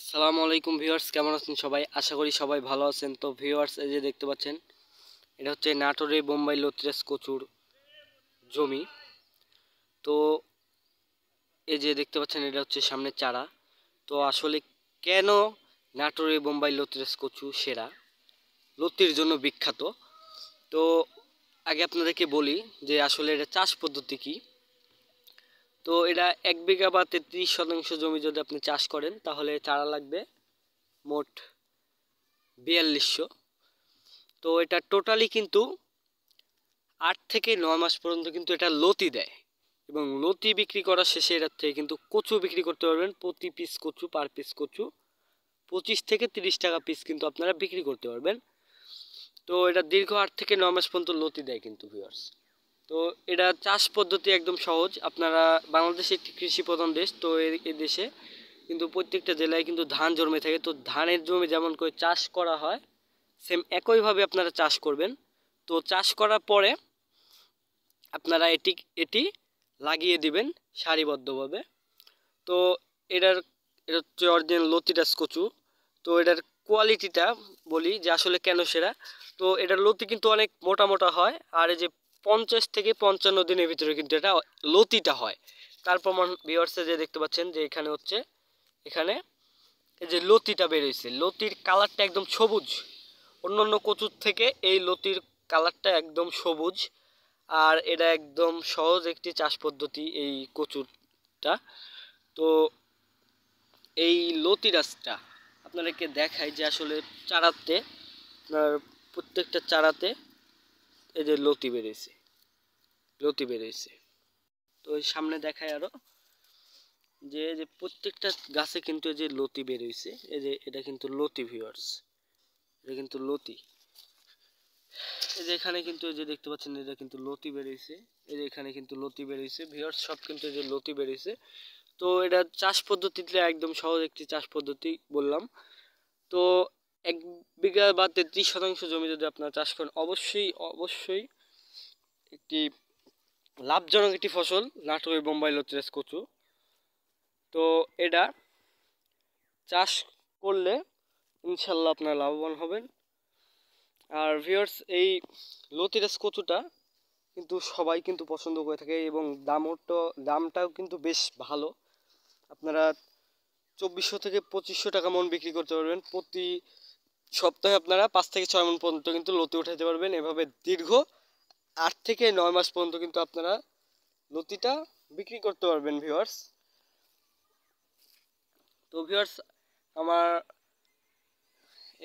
আসসালামু আলাইকুম ভিউয়ার্স কেমন আছেন সবাই আশা করি সবাই ভালো আছেন তো ভিউয়ার্স এই যে দেখতে পাচ্ছেন এটা হচ্ছে নাটোরে বোম্বাই লোত্রেস কচুর জমি তো এই যে দেখতে পাচ্ছেন এটা হচ্ছে সামনে চারা তো আসলে কেন নাটোরে বোম্বাই লোত্রেস কচু সেরা লতির জন্য বিখ্যাত তো আগে আপনাদেরকে বলি যে আসলে এটা চাষ পদ্ধতি কী তো এটা এক বিঘা বা তেত্রিশ শতাংশ জমি যদি আপনি চাষ করেন তাহলে চারা লাগবে মোট বিয়াল্লিশশো তো এটা টোটালি কিন্তু আট থেকে ন মাস পর্যন্ত কিন্তু এটা লতি দেয় এবং লতি বিক্রি করা শেষে এটার থেকে কিন্তু কচু বিক্রি করতে পারবেন প্রতি পিস কচু পার পিস কচু পঁচিশ থেকে তিরিশ টাকা পিস কিন্তু আপনারা বিক্রি করতে পারবেন তো এটা দীর্ঘ আট থেকে ন মাস পর্যন্ত লতি দেয় কিন্তু ভিউয়ার্স তো এটা চাষ পদ্ধতি একদম সহজ আপনারা বাংলাদেশ একটি কৃষি প্রধান দেশ তো এই দেশে কিন্তু প্রত্যেকটা জেলায় কিন্তু ধান জমে থাকে তো ধানের জমি যেমন করে চাষ করা হয় সেম একইভাবে আপনারা চাষ করবেন তো চাষ করার পরে আপনারা এটি এটি লাগিয়ে দিবেন সারিবদ্ধভাবে তো এটার এটা হচ্ছে অরিজিনাল লতিরাস কচু তো এটার কোয়ালিটিটা বলি যে আসলে কেন সেরা তো এটার লতি কিন্তু অনেক মোটা মোটা হয় আর এই যে পঞ্চাশ থেকে পঞ্চান্ন দিনের ভিতরে কিন্তু এটা লতিটা হয় তার প্রমাণ ভিওয়ার্সে যে দেখতে পাচ্ছেন যে এখানে হচ্ছে এখানে এই যে লতিটা বেরোইছে লতির কালারটা একদম সবুজ অন্য অন্য কচুর থেকে এই লতির কালারটা একদম সবুজ আর এটা একদম সহজ একটি চাষ পদ্ধতি এই কচুরটা তো এই লতি গাছটা আপনাদেরকে দেখাই যে আসলে চারাতে আপনার প্রত্যেকটা চারাতে এদের যে লতি বেড়েছে লতি বেরিয়েছে তো ওই সামনে দেখায় আরো যে যে প্রত্যেকটা গাছে কিন্তু যে লতি বেরোয়েছে এই যে এটা কিন্তু লতি ভিউয়ার্স এটা কিন্তু লতি এই যে এখানে কিন্তু এই যে দেখতে পাচ্ছেন এটা কিন্তু লতি বেরোয়েছে এই যে এখানে কিন্তু লতি বেরোয়েছে ভিউয়ার্স সব কিন্তু এই যে লতি বেরোয়েছে তো এটা চাষ পদ্ধতিতে একদম সহজ একটি চাষ পদ্ধতি বললাম তো এক বিঘা বা তেত্রিশ শতাংশ জমি যদি আপনারা চাষ করেন অবশ্যই অবশ্যই একটি লাভজনক একটি ফসল নাটোরের বোম্বাই লোচরেস কচু তো এটা চাষ করলে ইনশাল্লাহ আপনার লাভবান হবেন আর ভিওর্স এই লতিরেস কচুটা কিন্তু সবাই কিন্তু পছন্দ করে থাকে এবং দামটা দামটাও কিন্তু বেশ ভালো আপনারা চব্বিশশো থেকে পঁচিশশো টাকা মন বিক্রি করতে পারবেন প্রতি সপ্তাহে আপনারা পাঁচ থেকে ছয় মন পর্যন্ত কিন্তু লতি উঠাতে পারবেন এভাবে দীর্ঘ আট থেকে নয় মাস পর্যন্ত কিন্তু আপনারা লতিটা বিক্রি করতে পারবেন ভিওয়ার্স তো ভিওয়ার্স আমার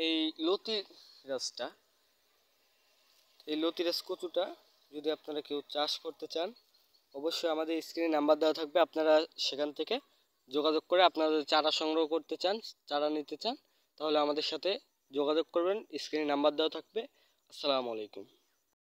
এই লতি গাছটা এই লতি রাস কচুটা যদি আপনারা কেউ চাষ করতে চান অবশ্যই আমাদের স্ক্রিনে নাম্বার দেওয়া থাকবে আপনারা সেখান থেকে যোগাযোগ করে আপনারা যদি চারা সংগ্রহ করতে চান চারা নিতে চান তাহলে আমাদের সাথে যোগাযোগ করবেন স্ক্রিনে নাম্বার দেওয়া থাকবে আসসালামু আলাইকুম